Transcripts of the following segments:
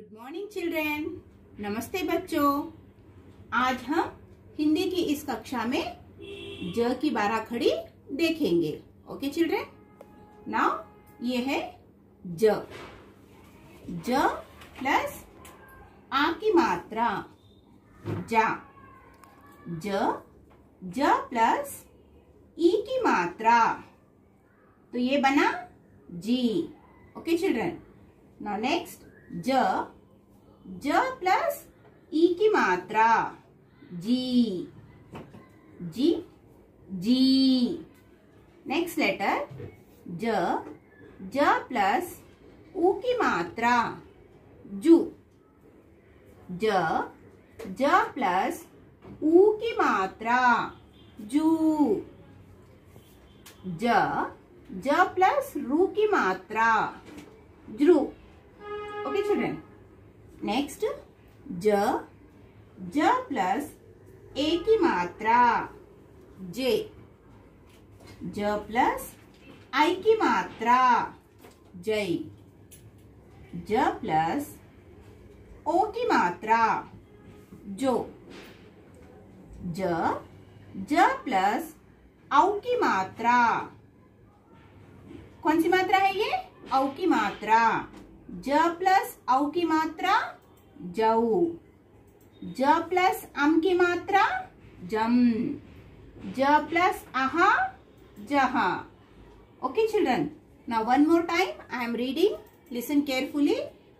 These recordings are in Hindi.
गुड मॉर्निंग चिल्ड्रेन नमस्ते बच्चों आज हम हिंदी की इस कक्षा में ज की बारह खड़ी देखेंगे ओके चिल्ड्रेन नाउ ये है ज ज प्लस आ की मात्रा जा ज ज प्लस ई की मात्रा तो ये बना जी ओके चिल्ड्रेन नाउ नेक्स्ट ज ज प्लस ई e की मात्रा जी जी जी नेक्स्ट लेटर ज ज प्लस उ की मात्रा जू ज ज प्लस उ की मात्रा जू ज ज प्लस रू की मात्रा ज्रू ओके चिल्ड्रेन नेक्स्ट ज ज प्लस ए की मात्रा जे ज प्लस आई की मात्रा जय ज प्लस ओ की मात्रा जो ज ज प्लस औ की मात्रा कौन सी मात्रा है ये औ की मात्रा ज प्लस औ की मात्रा जऊ ज प्लस अम की मात्रा जम ज प्लस अहा जहा okay children now one more time I am reading listen carefully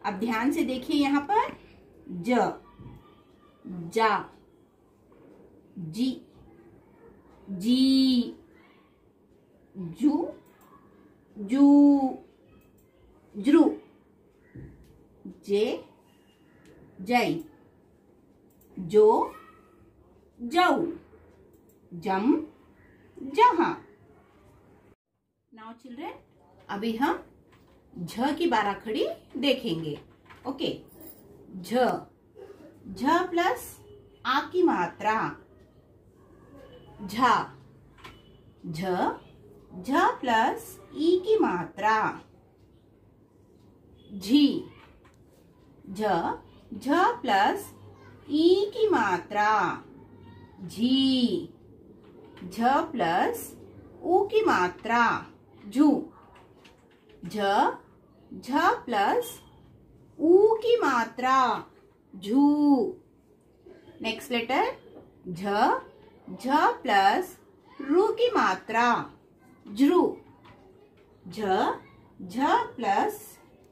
अब ध्यान से देखिए यहां पर ज जा जी जी जू जू जरू जे जय जो जऊ जम जहा नाउ चिल्ड्रेन अभी हम झ की बारह खड़ी देखेंगे ओके झ झ प्लस आ की मात्रा झा झ झ प्लस ई की मात्रा झी झ झ प्लस ई की मात्रा झी झ प्लस उ की मात्रा झू झ झ प्लस उ की मात्रा झू नेक्स्ट लेटर झ झ प्लस रू की मात्रा झ्रू झ झ प्लस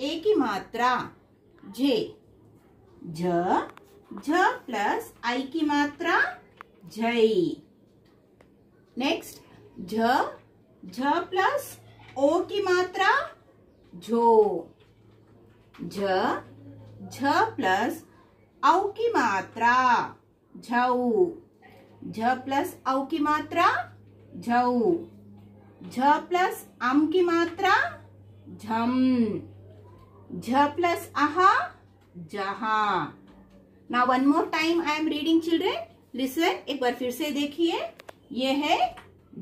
ए की मात्रा जे झ झ प्लस आई की मात्रा झई नेक्स्ट झ झ प्लस ओ की मात्रा झो झ झ प्लस औ की मात्रा झऊ झ प्लस औ की मात्रा झऊ झ प्लस अम की मात्रा झम झ प्लस आहा जहा ना one more time I am reading children listen एक बार फिर से देखिए ये है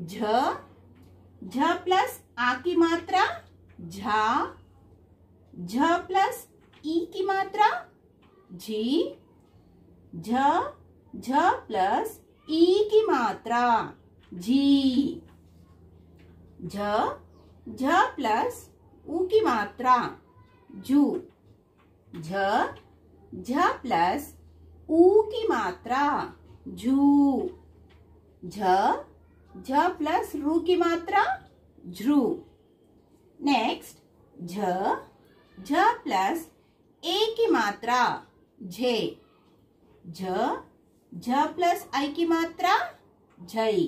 झ झ प्लस आ की मात्रा झा झ प्लस ई की मात्रा झी झ झ प्लस ई की मात्रा झी झ झ प्लस ऊ की मात्रा जू झ झ प्लस ऊ की मात्रा झू झ झ प्लस रू की मात्रा झ्रू नेक्स्ट झ झ प्लस ए की मात्रा झे झ झ प्लस आई की मात्रा झई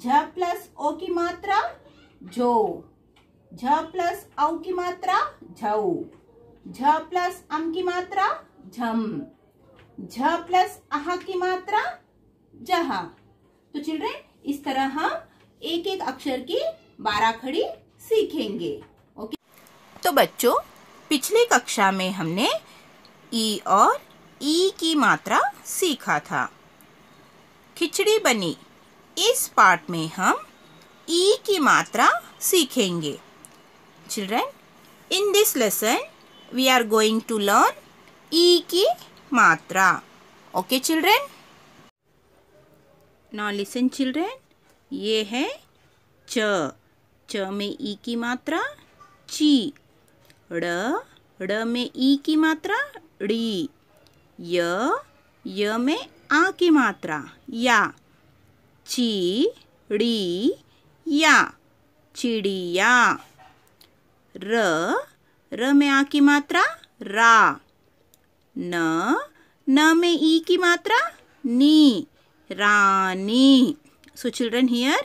झ प्लस ओ की मात्रा जो झ प्लस औ की मात्रा झऊ झ प्लस अम की मात्रा झम झ प्लस अह की मात्रा जहा तो चिल्ड्रेन इस तरह हम एक एक अक्षर की बारह खड़ी सीखेंगे ओके तो बच्चों पिछली कक्षा में हमने ई और ई की मात्रा सीखा था खिचड़ी बनी इस पार्ट में हम ई की मात्रा सीखेंगे children, in this lesson, we are going to learn E ki matra. Okay, children? Now listen, children. ye hai ch ch mein e ki matra chi ड ड में ई की मात्रा डी य य में आ की मात्रा या ची डी या चिड़िया र र में आ की मात्रा रा न न में ई की मात्रा नी रानी सो चिल्ड्रन हियर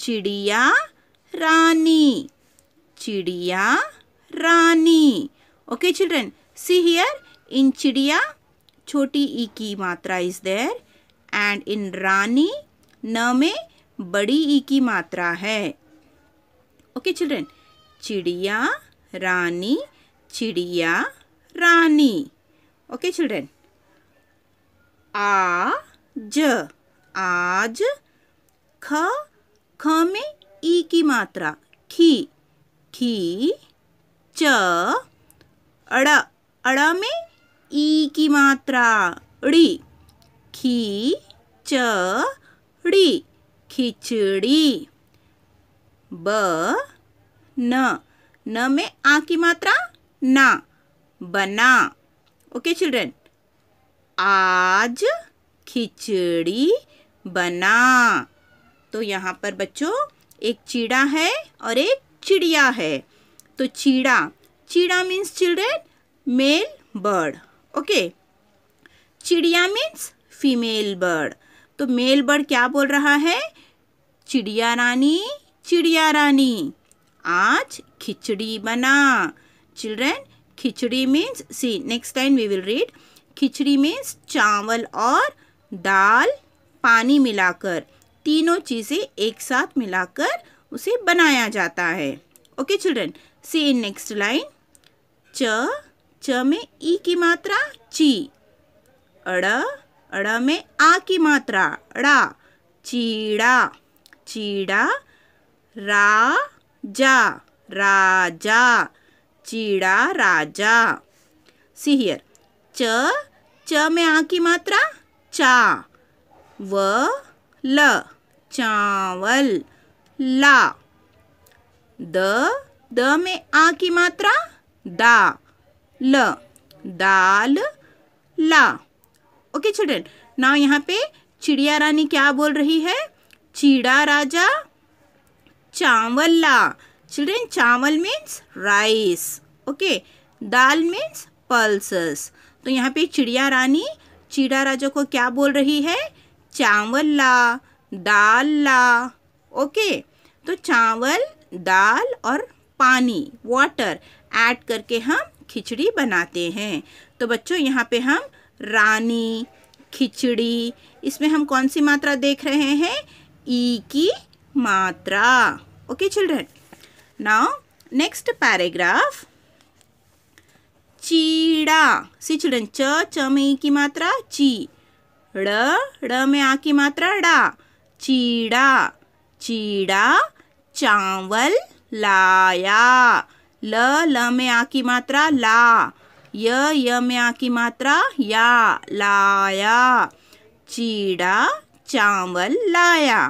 चिड़िया रानी चिड़िया रानी okay children see here in चिड़िया छोटी ई की मात्रा इज देयर एंड इन रानी न में बड़ी ई की मात्रा है ओके चिल्ड्रन चिड़िया रानी चिड़िया रानी ओके चिल्ड्रेन आ ज आज ख ख में ई की मात्रा खी खी च अड़ अड़ में ई की मात्रा ड़ी खी च ड़ी खिचड़ी ब न न में आ की मात्रा ना बना ओके चिल्ड्रन आज खिचड़ी बना तो यहाँ पर बच्चों एक चीड़ा है और एक चिड़िया है तो चीड़ा चीड़ा means children male bird okay चिड़िया मीन्स फीमेल बर्ड तो मेल बर्ड क्या बोल रहा है चिड़िया रानी चिड़िया रानी आज खिचड़ी बना चिल्ड्रेन खिचड़ी means see next line we will read खिचड़ी मीन्स चावल और दाल पानी मिलाकर तीनों चीज़ें एक साथ मिलाकर उसे बनाया जाता है okay children see in next line च च में ई की मात्रा ची अड़ अड़ में आ की मात्रा अड़ा चीड़ा चीड़ा रा जा राजा चीड़ा राजा सी हियर च च में आ की मात्रा चा व ल चावल ला द द में आ की मात्रा दा ल दाल ला ओके चिल्ड्रेन नाउ यहाँ पे चिड़िया रानी क्या बोल रही है चीड़ा राजा चावल ला चिल्ड्रेन चावल मीन्स राइस ओके दाल मीन्स पल्सेस तो यहाँ पे चिड़िया रानी चिड़ा राजा को क्या बोल रही है चावल ला दाल ला ओके तो चावल दाल और पानी वाटर ऐड करके हम खिचड़ी बनाते हैं तो बच्चों यहाँ पे हम रानी खिचड़ी इसमें हम कौन सी मात्रा देख रहे हैं ई की matra. Okay, children. Now, next paragraph. Chida. See, children. Ch, ch me ki matra chi ची. ड, ड में आ की मात्रा डा. चीड़ा चीड़ा चावल लाया ल ल में आ की मात्रा ला य य में आ की मात्रा या लाया चीड़ा चावल लाया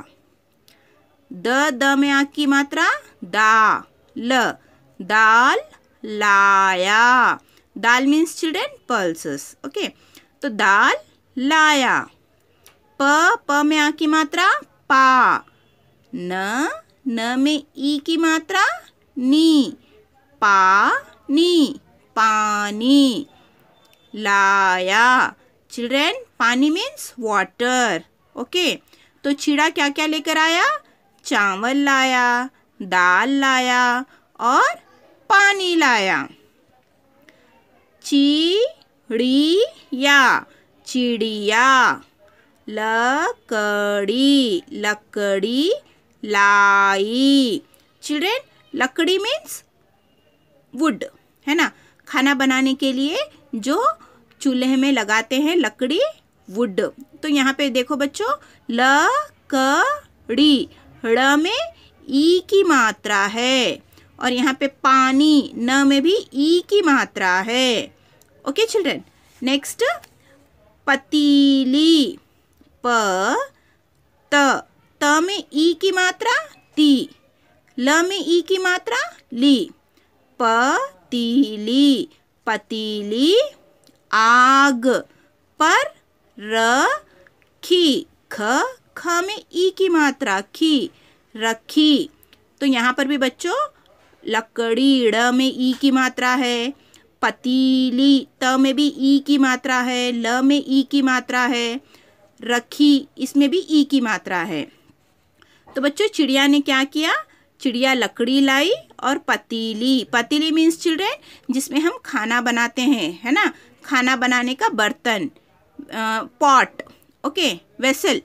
द द में आ की मात्रा दा ल दाल लाया दाल मीन्स चिल्ड्रेन पल्सेस ओके तो दाल लाया प प में आ की मात्रा पा न न में ई की मात्रा नी पा नी पानी लाया चिल्ड्रेन पानी मीन्स वाटर ओके तो चिड़ा क्या क्या लेकर आया चावल लाया दाल लाया और पानी लाया चिड़िया चिड़िया लकड़ी लकड़ी लाई चिल्ड्रेन लकड़ी मीन्स वुड है ना खाना बनाने के लिए जो चूल्हे में लगाते हैं लकड़ी वुड तो यहाँ पे देखो बच्चों लकड़ी ड़ में ई की मात्रा है और यहाँ पे पानी न में भी ई की मात्रा है ओके चिल्ड्रन नेक्स्ट पतीली प त त में ई की मात्रा ती ल में ई की मात्रा ली तीली पतीली आग पर र खी ख ख में ई की मात्रा खी रखी तो यहाँ पर भी बच्चों लकड़ी ड में ई की मात्रा है पतीली त में भी ई की मात्रा है ल में ई की मात्रा है रखी इसमें भी ई की मात्रा है तो बच्चों चिड़िया ने क्या किया चिड़िया लकड़ी लाई और पतीली पतीली मीन्स चिल्ड्रेन जिसमें हम खाना बनाते हैं है ना खाना बनाने का बर्तन पॉट ओके वेसल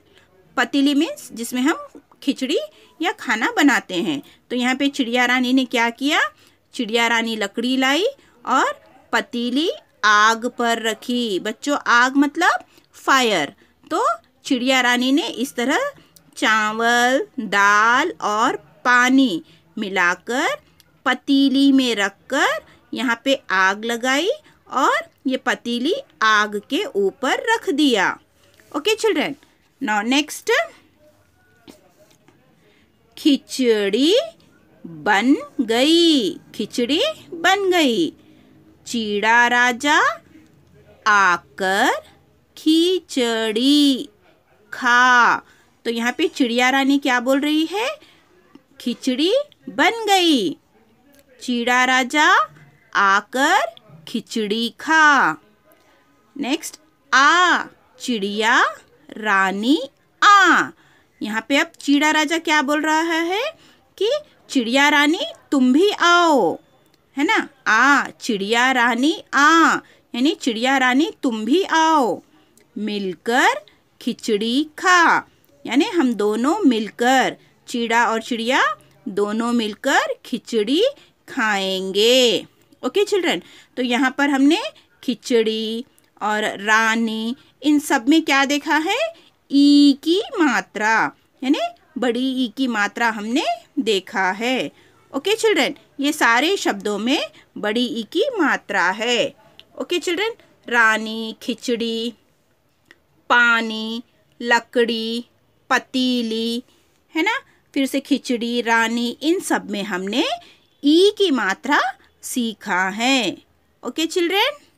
पतीली मीन्स जिसमें हम खिचड़ी या खाना बनाते हैं तो यहाँ पे चिड़िया रानी ने क्या किया चिड़िया रानी लकड़ी लाई और पतीली आग पर रखी बच्चों आग मतलब फायर तो चिड़िया रानी ने इस तरह चावल दाल और पानी मिलाकर पतीली में रखकर यहाँ पे आग लगाई और ये पतीली आग के ऊपर रख दिया ओके चिल्ड्रेन now next खिचड़ी बन गई खिचड़ी बन गई Chida राजा आकर खिचड़ी खा तो यहाँ पे चिड़िया रानी क्या बोल रही है खिचड़ी बन गई चीड़ा राजा आकर खिचड़ी खा नेक्स्ट आ चिड़िया रानी आ यहाँ पे अब चिड़ा राजा क्या बोल रहा है कि चिड़िया रानी तुम भी आओ है ना आ चिड़िया रानी आ यानी चिड़िया रानी तुम भी आओ मिलकर खिचड़ी खा यानी हम दोनों मिलकर चिड़ा और चिड़िया दोनों मिलकर खिचड़ी खाएंगे ओके चिल्ड्रन तो यहाँ पर हमने खिचड़ी और रानी इन सब में क्या देखा है ई की मात्रा यानी बड़ी ई की मात्रा हमने देखा है ओके चिल्ड्रन ये सारे शब्दों में बड़ी ई की मात्रा है ओके चिल्ड्रन रानी खिचड़ी पानी लकड़ी पतीली है ना फिर से खिचड़ी रानी इन सब में हमने ई की मात्रा सीखा है ओके चिल्ड्रेन